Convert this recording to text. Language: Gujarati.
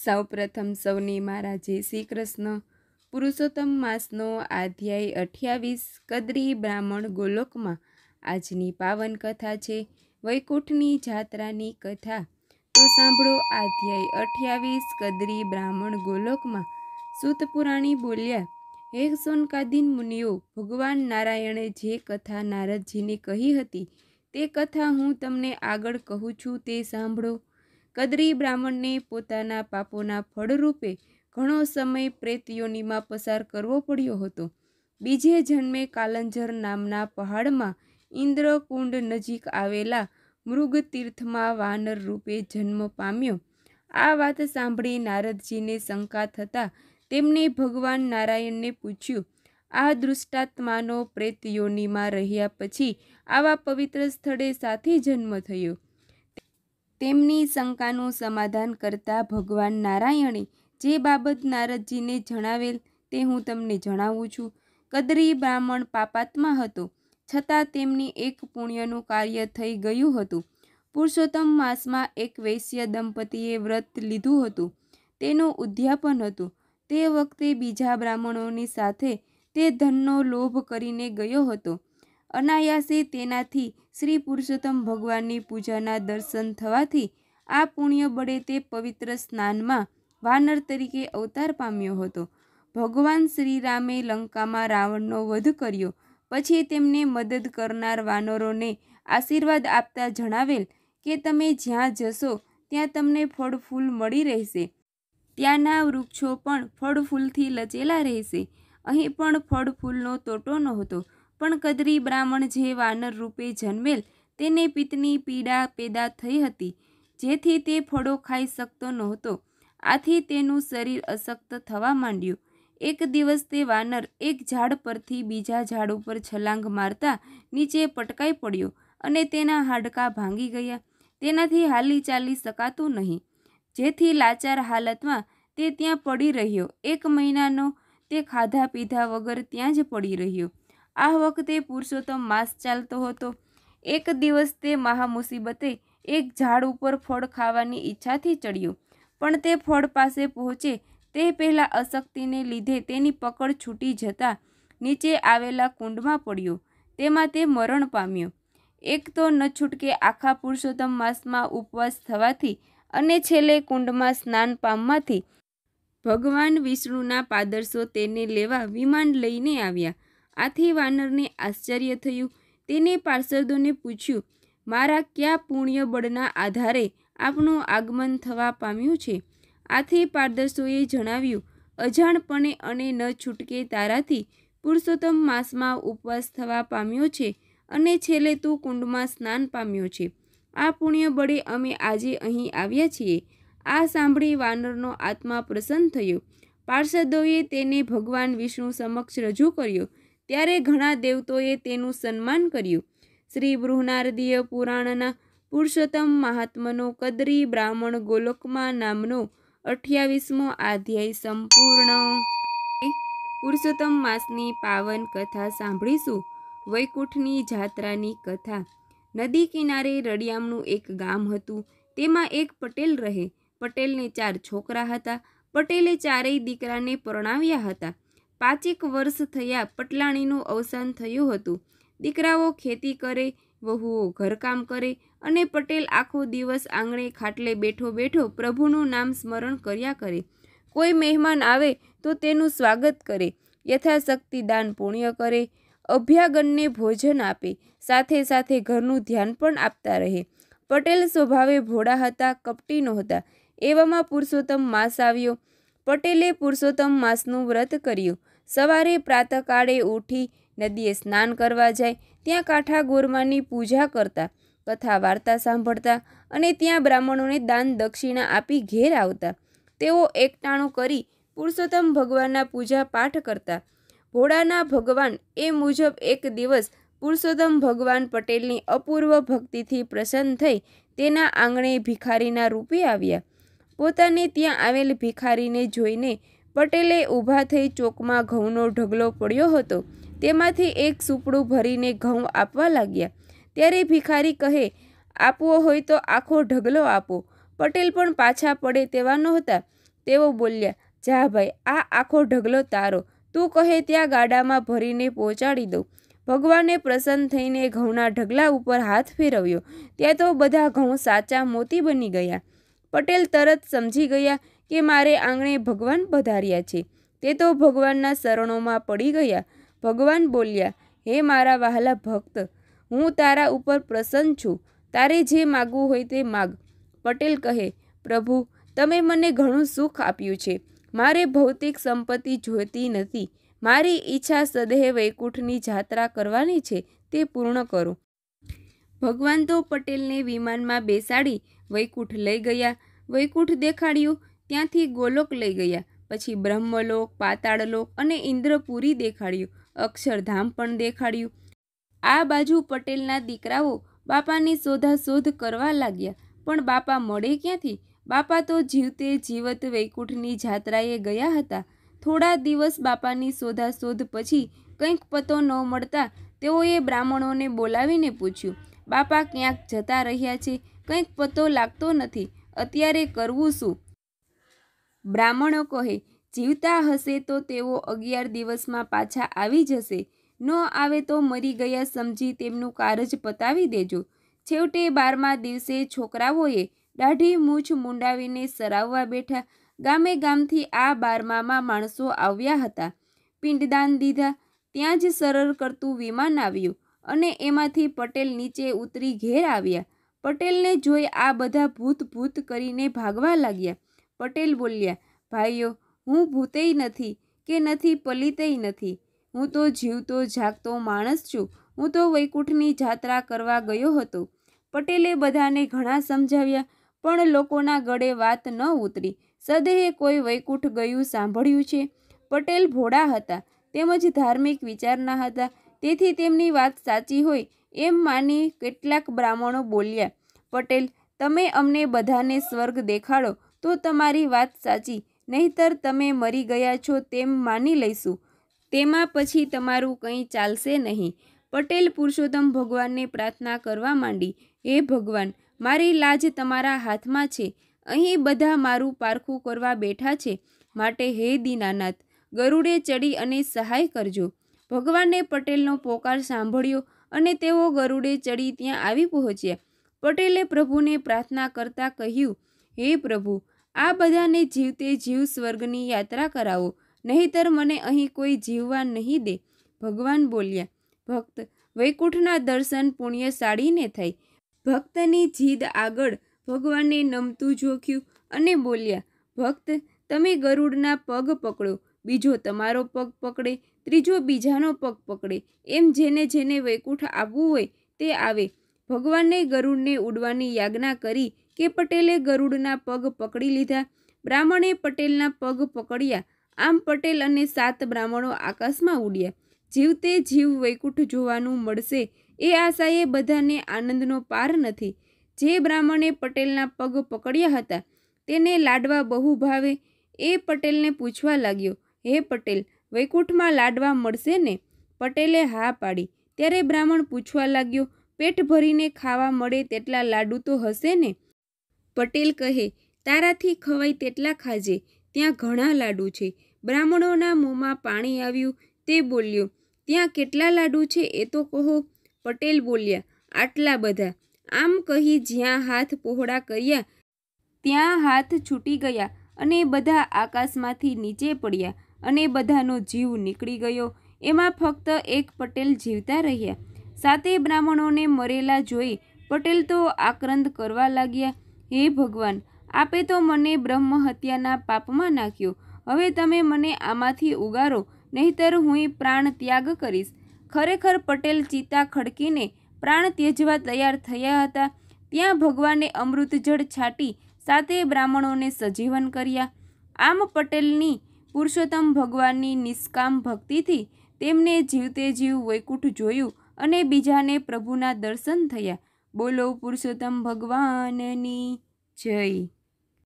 સૌપ્રથમ સૌને મારા જય શ્રી કૃષ્ણ પુરુષોત્તમ માસનો અધ્યાય અઠ્યાવીસ કદરી બ્રાહ્મણ ગોલોકમાં આજની પાવન કથા છે વૈકુંઠની જાત્રાની કથા તો સાંભળો અધ્યાય અઠ્યાવીસ કદરી બ્રાહ્મણ ગોલોકમાં સુતપુરાણી બોલ્યા હે સોનકાદીન મુનિઓ ભગવાન નારાયણે જે કથા નારદજીને કહી હતી તે કથા હું તમને આગળ કહું છું તે સાંભળો કદરી બ્રાહ્મણને પોતાના પાપોના ફળરૂપે ઘણો સમય પ્રેતયોનીમાં પસાર કરવો પડ્યો હતો બીજે જન્મે કાલંજર નામના પહાડમાં ઇન્દ્રકુંડ નજીક આવેલા મૃગતીર્થમાં વાનર રૂપે જન્મ પામ્યો આ વાત સાંભળી નારદજીને શંકા થતાં તેમણે ભગવાન નારાયણને પૂછ્યું આ દૃષ્ટાત્માનો પ્રેતયોનીમાં રહ્યા પછી આવા પવિત્ર સ્થળે સાથે જન્મ થયો તેમની શંકાનું સમાધાન કરતા ભગવાન નારાયણે જે બાબત નારદજીને જણાવેલ તે હું તમને જણાવું છું કદરી બ્રાહ્મણ પાપાત્મા હતો છતાં તેમની એક પુણ્યનું કાર્ય થઈ ગયું હતું પુરુષોત્તમ માસમાં એક વૈશ્ય દંપતીએ વ્રત લીધું હતું તેનું ઉદ્યાપન હતું તે વખતે બીજા બ્રાહ્મણોની સાથે તે ધનનો લોભ કરીને ગયો હતો અનાયાસે તેનાથી શ્રી પુરુષોત્તમ ભગવાનની પૂજાના દર્શન થવાથી આ પુણ્ય બળે તે પવિત્ર સ્નાનમાં વાનર તરીકે અવતાર પામ્યો હતો ભગવાન શ્રીરામે લંકામાં રાવણનો વધ કર્યો પછી તેમને મદદ કરનાર વાનરોને આશીર્વાદ આપતા જણાવેલ કે તમે જ્યાં જશો ત્યાં તમને ફળ ફૂલ મળી રહેશે ત્યાંના વૃક્ષો પણ ફળ ફૂલથી લચેલા રહેશે અહીં પણ ફળ ફૂલનો તોટો નહોતો હતો પણ કદરી બ્રાહ્મણ જે વાનર રૂપે જન્મેલ તેને પિત્તની પીડા પેદા થઈ હતી જેથી તે ફળો ખાઈ શકતો નહોતો આથી તેનું શરીર અશક્ત થવા માંડ્યું એક દિવસ તે વાનર એક ઝાડ પરથી બીજા ઝાડ ઉપર છલાંગ મારતા નીચે પટકાઈ પડ્યો અને તેના હાડકાં ભાંગી ગયા તેનાથી હાલી ચાલી શકાતું નહીં જેથી લાચાર હાલતમાં તે ત્યાં પડી રહ્યો એક મહિનાનો તે ખાધા પીધા વગર ત્યાં જ પડી રહ્યો આ વખતે પુરુષોત્તમ માસ ચાલતો હતો એક દિવસ તે મહામુસીબતે એક ઝાડ ઉપર ફળ ખાવાની ઈચ્છાથી ચડ્યો પણ તે ફળ પાસે પહોંચે તે પહેલાં અશક્તિને લીધે તેની પકડ છૂટી જતા નીચે આવેલા કુંડમાં પડ્યો તેમાં તે મરણ પામ્યો એક તો ન છૂટકે આખા પુરુષોત્તમ માસમાં ઉપવાસ થવાથી અને છેલ્લે કુંડમાં સ્નાન પામવાથી ભગવાન વિષ્ણુના પાદરસો તેને લેવા વિમાન લઈને આવ્યા આથી વાનરને આશ્ચર્ય થયું તેને પાર્ષદોને પૂછ્યું મારા કયા પુણ્ય બળના આધારે આપનું આગમન થવા પામ્યું છે આથી પારદર્શોએ જણાવ્યું અજાણપણે અને ન છૂટકે તારાથી પુરુષોત્તમ માસમાં ઉપવાસ થવા પામ્યો છે અને છેલ્લે તું કુંડમાં સ્નાન પામ્યો છે આ પુણ્ય બળે અમે આજે અહીં આવ્યા છીએ આ સાંભળી વાનરનો આત્મા પ્રસન્ન થયો પાર્ષદોએ તેને ભગવાન વિષ્ણુ સમક્ષ રજૂ કર્યો ત્યારે ઘણા દેવતોએ તેનું સન્માન કર્યું શ્રી બૃહનારદીય પુરાણના પુરુષોત્તમ મહાત્મનો કદરી બ્રાહ્મણ ગોલોકમાં નામનો અઠ્યાવીસમો અધ્યાય સંપૂર્ણ પુરુષોત્તમ માસની પાવન કથા સાંભળીશું વૈકુંઠની જાત્રાની કથા નદી કિનારે રડિયામનું એક ગામ હતું તેમાં એક પટેલ રહે પટેલને ચાર છોકરા હતા પટેલે ચારેય દીકરાને પરણાવ્યા હતા પાંચેક વર્ષ થયા પટલાણીનું અવસાન થયું હતું દીકરાઓ ખેતી કરે વહુઓ ઘરકામ કરે અને પટેલ આખો દિવસ આંગણે ખાટલે બેઠો બેઠો પ્રભુનું નામ સ્મરણ કર્યા કરે કોઈ મહેમાન આવે તો તેનું સ્વાગત કરે યથાશક્તિ દાન પુણ્ય કરે અભ્યાગનને ભોજન આપે સાથે સાથે ઘરનું ધ્યાન પણ આપતા રહે પટેલ સ્વભાવે ભોળા હતા કપટી નહોતા એવામાં પુરુષોત્તમ માસ આવ્યો પટેલે પુરુષોત્તમ માસનું વ્રત કર્યું સવારે પ્રાતકાળે ઉઠી નદીએ સ્નાન કરવા જાય ત્યાં કાંઠા ગોરમાની પૂજા કરતા કથા વાર્તા સાંભળતા અને ત્યાં બ્રાહ્મણોને દાન દક્ષિણા આપી ઘેર આવતા તેઓ એકટાણું કરી પુરુષોત્તમ ભગવાનના પૂજા પાઠ કરતા ભોળાના ભગવાન એ મુજબ એક દિવસ પુરુષોત્તમ ભગવાન પટેલની અપૂર્વ ભક્તિથી પ્રસન્ન થઈ તેના આંગણે ભિખારીના રૂપે આવ્યા પોતાને ત્યાં આવેલ ભિખારીને જોઈને પટેલે ઊભા થઈ ચોકમાં ઘઉંનો ઢગલો પડ્યો હતો તેમાંથી એક સૂપડું ભરીને ઘઉં આપવા લાગ્યા ત્યારે ભિખારી કહે આપવો હોય તો આખો ઢગલો આપો પટેલ પણ પાછા પડે તેવા નહોતા તેઓ બોલ્યા જા ભાઈ આ આખો ઢગલો તારો તું કહે ત્યાં ગાડામાં ભરીને પહોંચાડી દઉં ભગવાને પ્રસન્ન થઈને ઘઉંના ઢગલા ઉપર હાથ ફેરવ્યો ત્યાં તો બધા ઘઉં સાચા મોતી બની ગયા પટેલ તરત સમજી ગયા કે મારે આંગણે ભગવાન પધાર્યા છે તે તો ભગવાનના શરણોમાં પડી ગયા ભગવાન બોલ્યા હે મારા વહાલા ભક્ત હું તારા ઉપર પ્રસન્ન છું તારે જે માગવું હોય તે માગ પટેલ કહે પ્રભુ તમે મને ઘણું સુખ આપ્યું છે મારે ભૌતિક સંપત્તિ જોઈતી નથી મારી ઈચ્છા સદેહ વૈકુંઠની જાત્રા કરવાની છે તે પૂર્ણ કરો ભગવાન તો પટેલને વિમાનમાં બેસાડી વૈકુંઠ લઈ ગયા વૈકુંઠ દેખાડ્યું ત્યાંથી ગોલોક લઈ ગયા પછી બ્રહ્મલોક પાતાળલોક અને ઇન્દ્રપુરી દેખાડ્યું અક્ષરધામ પણ દેખાડ્યું આ બાજુ પટેલના દીકરાઓ બાપાની શોધાશોધ કરવા લાગ્યા પણ બાપા મળે ક્યાંથી બાપા તો જીવતે જીવત વૈકુંઠની જાત્રાએ ગયા હતા થોડા દિવસ બાપાની શોધાશોધ પછી કંઈક પતો ન મળતા તેઓએ બ્રાહ્મણોને બોલાવીને પૂછ્યું બાપા ક્યાંક જતા રહ્યા છે કંઈક પતો લાગતો નથી અત્યારે કરવું શું બ્રાહ્મણો કહે જીવતા હશે તો તેઓ અગિયાર દિવસમાં પાછા આવી જશે ન આવે તો મરી ગયા સમજી તેમનું કારજ પતાવી દેજો છેવટે બારમા દિવસે છોકરાઓએ દાઢી મૂછ મુંડાવીને સરાવવા બેઠા ગામે ગામથી આ બારમામાં માણસો આવ્યા હતા પિંડદાન દીધા ત્યાં જ સરળ કરતું વિમાન આવ્યું અને એમાંથી પટેલ નીચે ઉતરી ઘેર આવ્યા પટેલને જોઈ આ બધા ભૂત ભૂત કરીને ભાગવા લાગ્યા પટેલ બોલ્યા ભાઈઓ હું ભૂતેય નથી કે નથી પલિતેય નથી હું તો જીવતો જાગતો માણસ છું હું તો વૈકુંઠની જાત્રા કરવા ગયો હતો પટેલે બધાને ઘણા સમજાવ્યા પણ લોકોના ગળે વાત ન ઉતરી સદેહે કોઈ વૈકુંઠ ગયું સાંભળ્યું છે પટેલ ભોળા હતા તેમજ ધાર્મિક વિચારના હતા તેથી તેમની વાત સાચી હોય એમ માની કેટલાક બ્રાહ્મણો બોલ્યા પટેલ તમે અમને બધાને સ્વર્ગ દેખાડો તો તમારી વાત સાચી નહીતર તમે મરી ગયા છો તેમ માની લઈશું તેમાં પછી તમારું કંઈ ચાલશે નહીં પટેલ પુરુષોત્તમ ભગવાનને પ્રાર્થના કરવા માંડી હે ભગવાન મારી લાજ તમારા હાથમાં છે અહીં બધા મારું પારખું કરવા બેઠા છે માટે હે દીનાનાથ ગરુડે ચડી અને સહાય કરજો ભગવાને પટેલનો પોકાર સાંભળ્યો અને તેઓ ગરુડે ચડી ત્યાં આવી પહોંચ્યા પટેલે પ્રભુને પ્રાર્થના કરતાં કહ્યું હે પ્રભુ આ બધાને જીવતે જીવ સ્વર્ગની યાત્રા કરાવો નહીતર મને અહીં કોઈ જીવવા નહીં દે ભગવાન બોલ્યા ભક્ત વૈકુંઠના દર્શન પુણ્ય પુણ્યશાળીને થઈ ભક્તની જીદ આગળ ભગવાને નમતું જોખ્યું અને બોલ્યા ભક્ત તમે ગરુડના પગ પકડો બીજો તમારો પગ પકડે ત્રીજો બીજાનો પગ પકડે એમ જેને જેને વૈકુંઠ આવવું હોય તે આવે ભગવાને ગરુડને ઉડવાની યાજ્ઞા કરી કે પટેલે ગરુડના પગ પકડી લીધા બ્રાહ્મણે પટેલના પગ પકડ્યા આમ પટેલ અને સાત બ્રાહ્મણો આકાશમાં ઉડ્યા જીવતે જીવ વૈકુંઠ જોવાનું મળશે એ આશાએ બધાને આનંદનો પાર નથી જે બ્રાહ્મણે પટેલના પગ પકડ્યા હતા તેને લાડવા બહુ ભાવે એ પટેલને પૂછવા લાગ્યો હે પટેલ વૈકુંઠમાં લાડવા મળશે ને પટેલે હા પાડી ત્યારે બ્રાહ્મણ પૂછવા લાગ્યો પેટ ભરીને ખાવા મળે તેટલા લાડુ તો હશે ને પટેલ કહે તારાથી ખવાય તેટલા ખાજે ત્યાં ઘણા લાડુ છે બ્રાહ્મણોના મોંમાં પાણી આવ્યું તે બોલ્યો ત્યાં કેટલા લાડુ છે એ તો કહો પટેલ બોલ્યા આટલા બધા આમ કહી જ્યાં હાથ પહોળા કર્યા ત્યાં હાથ છૂટી ગયા અને બધા આકાશમાંથી નીચે પડ્યા અને બધાનો જીવ નીકળી ગયો એમાં ફક્ત એક પટેલ જીવતા રહ્યા સાતે બ્રાહ્મણોને મરેલા જોઈ પટેલ તો આક્રંદ કરવા લાગ્યા હે ભગવાન આપે તો મને બ્રહ્મ હત્યાના પાપમાં નાખ્યો હવે તમે મને આમાંથી ઉગારો નહીતર હું પ્રાણ ત્યાગ કરીશ ખરેખર પટેલ ચિતા ખડકીને પ્રાણ ત્યજવા તૈયાર થયા હતા ત્યાં ભગવાને અમૃત જળ છાટી સાતે બ્રાહ્મણોને સજીવન કર્યા આમ પટેલની પુરુષોત્તમ ભગવાનની નિષ્કામ ભક્તિથી તેમને જીવતે જીવ વૈકુંઠ જોયું અને બીજાને પ્રભુના દર્શન થયા બોલો પુરુષોત્તમ ભગવાનની જય